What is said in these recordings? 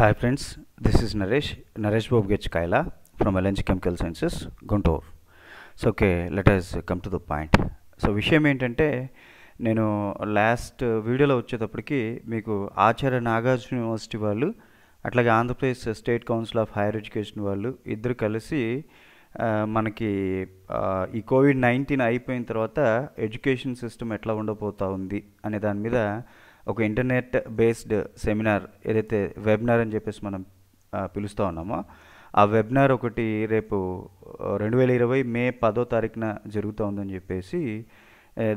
hi friends this is Naresh Naresh Babu గెచ్ కైలా from LNG chemical sciences Guntur so okay let us come to the point so విషయం ఏంటంటే నేను last వీడియోలో వచ్చేటప్పటికి మీకు ఆచార్య నాగార్జున యూనివర్సిటీ వాళ్ళు అట్లాగే Andhra Pradesh state council of higher education వాళ్ళు ఇద్దరు కలిసి మనకి ఈ కోవిడ్ నైన్టీన్ అయిపోయిన తర్వాత ఎడ్యుకేషన్ సిస్టమ్ ఎట్లా ఉండబోతా ఉంది అనే దాని మీద ఒక ఇంటర్నెట్ బేస్డ్ సెమినార్ ఏదైతే వెబినార్ అని చెప్పేసి మనం పిలుస్తూ ఉన్నామో ఆ వెబినార్ ఒకటి రేపు రెండు వేల ఇరవై మే పదో తారీఖున జరుగుతూ ఉందని చెప్పేసి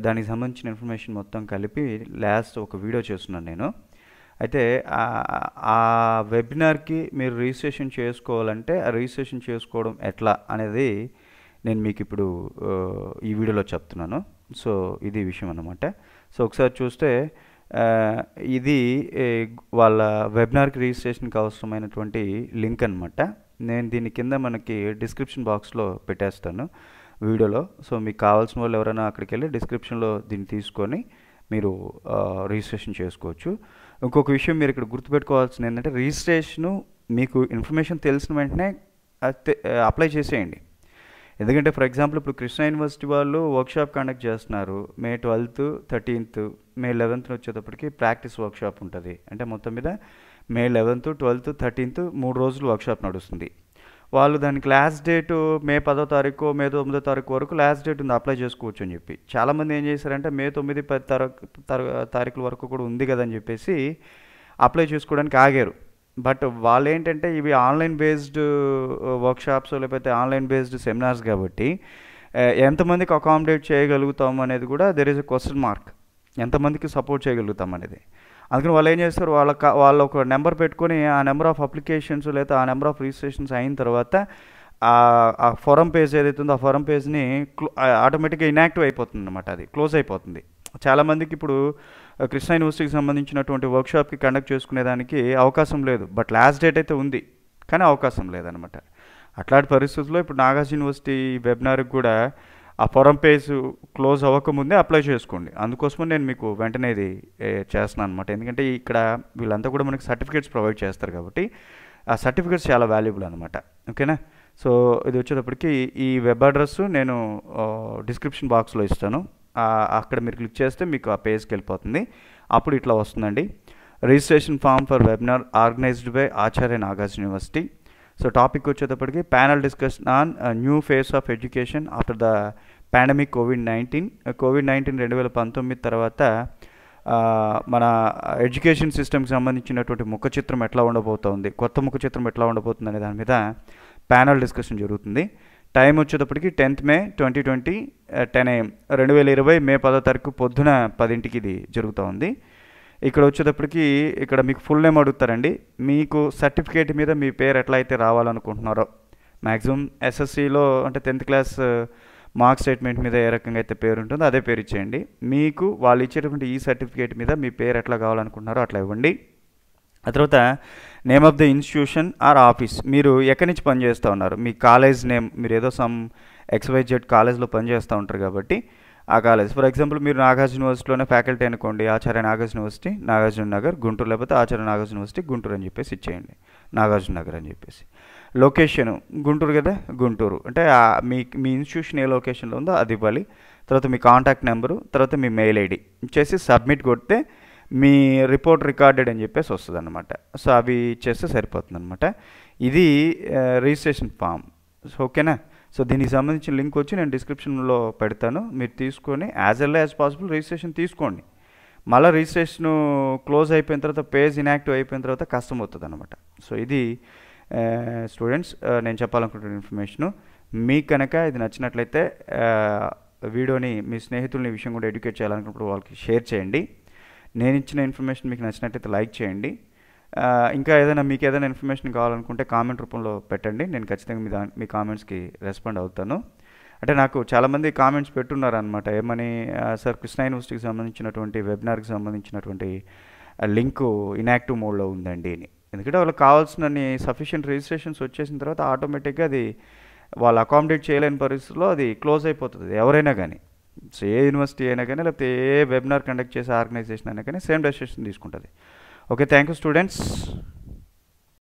దానికి సంబంధించిన ఇన్ఫర్మేషన్ మొత్తం కలిపి లాస్ట్ ఒక వీడియో చేస్తున్నాను నేను అయితే ఆ వెబినార్కి మీరు రిజిస్ట్రేషన్ చేసుకోవాలంటే ఆ రిజిస్ట్రేషన్ చేసుకోవడం ఎట్లా అనేది నేను మీకు ఇప్పుడు ఈ వీడియోలో చెప్తున్నాను సో ఇది విషయం అన్నమాట సో ఒకసారి చూస్తే ఇది వాళ్ళ వెబినార్కి రిజిస్ట్రేషన్కి అవసరమైనటువంటి లింక్ అనమాట నేను దీని కింద మనకి డిస్క్రిప్షన్ బాక్స్లో పెట్టేస్తాను వీడియోలో సో మీకు కావాల్సిన వాళ్ళు ఎవరైనా అక్కడికి వెళ్ళి డిస్క్రిప్షన్లో దీన్ని తీసుకొని మీరు రిజిస్ట్రేషన్ చేసుకోవచ్చు ఇంకొక విషయం మీరు ఇక్కడ గుర్తుపెట్టుకోవాల్సింది ఏంటంటే రిజిస్ట్రేషను మీకు ఇన్ఫర్మేషన్ తెలిసిన వెంటనే అప్లై చేసేయండి ఎందుకంటే ఫర్ ఎగ్జాంపుల్ ఇప్పుడు కృష్ణా యూనివర్సిటీ వాళ్ళు వర్క్షాప్ కండక్ట్ చేస్తున్నారు May twelfth thirteenth May eleventh వచ్చేటప్పటికి ప్రాక్టీస్ వర్క్షాప్ ఉంటుంది అంటే మొత్తం మీద మే లెవెన్త్ ట్వెల్త్ థర్టీన్త్ మూడు రోజులు వర్క్షాప్ నడుస్తుంది వాళ్ళు దానికి లాస్ట్ డేటు మే పదో తారీఖు మే తొమ్మిదో తారీఖు వరకు లాస్ట్ డేట్ ఉంది అప్లై చేసుకోవచ్చు అని చెప్పి చాలామంది ఏం చేశారంటే మే తొమ్మిది పది తారీఖు తారీఖుల వరకు కూడా ఉంది కదని చెప్పేసి అప్లై చేసుకోవడానికి ఆగారు బట్ వాళ్ళు ఏంటంటే ఇవి ఆన్లైన్ బేస్డ్ వర్క్షాప్స్ లేకపోతే ఆన్లైన్ బేస్డ్ సెమినార్స్ కాబట్టి ఎంతమందికి అకామిడేట్ చేయగలుగుతాం అనేది కూడా there is a question mark ఎంతమందికి సపోర్ట్ చేయగలుగుతాం అనేది అందుకని వాళ్ళు ఏం చేస్తారు వాళ్ళ వాళ్ళు ఒక నెంబర్ పెట్టుకొని ఆ నెంబర్ ఆఫ్ అప్లికేషన్స్ లేదా ఆ నెంబర్ ఆఫ్ రిజిస్ట్రేషన్స్ అయిన తర్వాత ఆ ఫోరం పేజ్ ఏదైతుందో ఆ ఫోరం పేజ్ని ఆటోమేటిక్గా ఇన్యాక్టివ్ అయిపోతుంది అనమాట అది క్లోజ్ అయిపోతుంది చాలామందికి ఇప్పుడు కృష్ణా యూనివర్సిటీకి సంబంధించినటువంటి వర్క్షాప్కి కండక్ట్ చేసుకునేదానికి అవకాశం లేదు బట్ లాస్ట్ డేట్ అయితే ఉంది కానీ అవకాశం లేదనమాట అట్లాంటి పరిస్థితుల్లో ఇప్పుడు నాగార్జున యూనివర్సిటీ వెబినార్కి కూడా ఆ ఫోరం పేజ్ క్లోజ్ అవ్వకముందే అప్లై చేసుకోండి అందుకోసమే నేను మీకు వెంటనే ఇది చేస్తున్నాను అనమాట ఎందుకంటే ఇక్కడ వీళ్ళంతా కూడా మనకి సర్టిఫికేట్స్ ప్రొవైడ్ చేస్తారు కాబట్టి ఆ సర్టిఫికేట్స్ చాలా వాల్యుబుల్ అనమాట ఓకేనా సో ఇది వచ్చేటప్పటికి ఈ వెబ్ అడ్రస్ నేను డిస్క్రిప్షన్ బాక్స్లో ఇస్తాను అక్కడ మీరు క్లిక్ చేస్తే మీకు ఆ పేజ్కి వెళ్ళిపోతుంది అప్పుడు ఇట్లా వస్తుందండి registration form for webinar organized by Acharya Nagarjuna university so topic వచ్చేటప్పటికి panel discussion on new phase of education after the pandemic covid nineteen covid nineteen రెండు వేల పంతొమ్మిది తర్వాత మన ఎడ్యుకేషన్ సిస్టమ్కి సంబంధించినటువంటి ముఖ చిత్రం ఎట్లా ఉండబోతోంది కొత్త ముఖ చిత్రం ఎట్లా ఉండబోతుంది అనే దాని మీద ప్యానల్ డిస్కషన్ జరుగుతుంది టైం వచ్చేటప్పటికి tenth May twenty twenty ten AM రెండు వేల ఇరవై మే పదో తారీఖు పొద్దున పదింటికి ఇది జరుగుతూ ఉంది ఇక్కడ వచ్చేటప్పటికి ఇక్కడ మీకు ఫుల్ నేమ్ అడుగుతారండి మీకు సర్టిఫికేట్ మీద మీ పేరు ఎట్లా అయితే రావాలనుకుంటున్నారో మ్యాక్సిమం ఎస్ఎస్సిలో అంటే టెన్త్ క్లాస్ మార్క్ స్టేట్మెంట్ మీద ఏ రకంగా అయితే పేరు ఉంటుందో అదే పేరు ఇచ్చేయండి మీకు వాళ్ళు ఇచ్చేటటువంటి ఈ సర్టిఫికేట్ మీద మీ పేరు ఎట్లా కావాలనుకుంటున్నారో అట్లా ఇవ్వండి ఆ తర్వాత name of the institution or office మీరు ఎక్కడి నుంచి పనిచేస్తూ ఉన్నారు మీ కాలేజ్ నేమ్ మీరు ఏదో సమ్ ఎక్స్వైజెడ్ కాలేజ్లో పనిచేస్తూ ఉంటారు కాబట్టి ఆ కాలేజ్ ఫర్ ఎగ్జాంపుల్ మీరు నాగార్జున యూనివర్సిటీలోనే ఫ్యాకల్టీ అనుకోండి ఆచార్య నాగార్జున యూనివర్సిటీ నాగార్జున నగర్ గుంటూరు లేకపోతే ఆచార్య నాగార్జున యూనివర్సిటీ గుంటూరు అని చెప్పేసి ఇచ్చేయండి నాగార్జున నగర్ అని చెప్పేసి లొకేషన్ గుంటూరు కదా గుంటూరు అంటే మీ మీ ఇన్స్టిట్యూషన్ ఏ లొకేషన్లో ఉందో అది ఇవ్వాలి తర్వాత మీ కాంటాక్ట్ నెంబరు తర్వాత మీ మెయిల్ ఐడి ఇచ్చేసి సబ్మిట్ కొడితే మీ రిపోర్ట్ రికార్డెడ్ అని చెప్పేసి వస్తుంది అనమాట సో అవి చేస్తే సరిపోతుంది అనమాట ఇది రిజిస్ట్రేషన్ ఫామ్ సో ఓకేనా సో దీనికి సంబంధించిన లింక్ వచ్చి నేను డిస్క్రిప్షన్లో పెడతాను మీరు తీసుకొని as early as possible registration తీసుకోండి మళ్ళీ రిజిస్ట్రేషన్ క్లోజ్ అయిపోయిన తర్వాత పేజ్ ఇన్యాక్టివ్ అయిపోయిన తర్వాత కష్టం అవుతుంది అనమాట సో ఇది స్టూడెంట్స్ నేను చెప్పాలనుకుంటున్న ఇన్ఫర్మేషను మీకు కనుక ఇది నచ్చినట్లయితే వీడియోని మీ స్నేహితులని విషయం కూడా ఎడ్యుకేట్ చేయాలనుకున్నప్పుడు వాళ్ళకి షేర్ చేయండి నేను ఇచ్చిన ఇన్ఫర్మేషన్ మీకు నచ్చినట్టయితే లైక్ చేయండి ఇంకా ఏదైనా మీకు ఏదైనా ఇన్ఫర్మేషన్ కావాలనుకుంటే కామెంట్ రూపంలో పెట్టండి నేను ఖచ్చితంగా మీ దా మీ కామెంట్స్కి రెస్పాండ్ అవుతాను అంటే నాకు చాలామంది కామెంట్స్ పెట్టున్నారు అనమాట ఏమని సార్ కృష్ణ యూనివర్సిటీకి సంబంధించినటువంటి వెబినార్కి సంబంధించినటువంటి లింకు ఇన్యాక్టివ్ మోడ్లో ఉందండి అని ఎందుకంటే వాళ్ళకి కావాల్సినన్ని సఫిషియంట్ రిజిస్ట్రేషన్స్ వచ్చేసిన తర్వాత ఆటోమేటిక్గా అది వాళ్ళు అకామిడేట్ చేయలేని పరిస్థితుల్లో అది క్లోజ్ అయిపోతుంది ఎవరైనా కానీ సో ఏ యూనివర్సిటీ అయినా కానీ లేకపోతే ఏ వెబినార్ కండక్ట్ చేసే ఆర్గనైజేషన్ అయినా కానీ సేమ్ డెసిషన్ తీసుకుంటుంది ఓకే థ్యాంక్ యూ స్టూడెంట్స్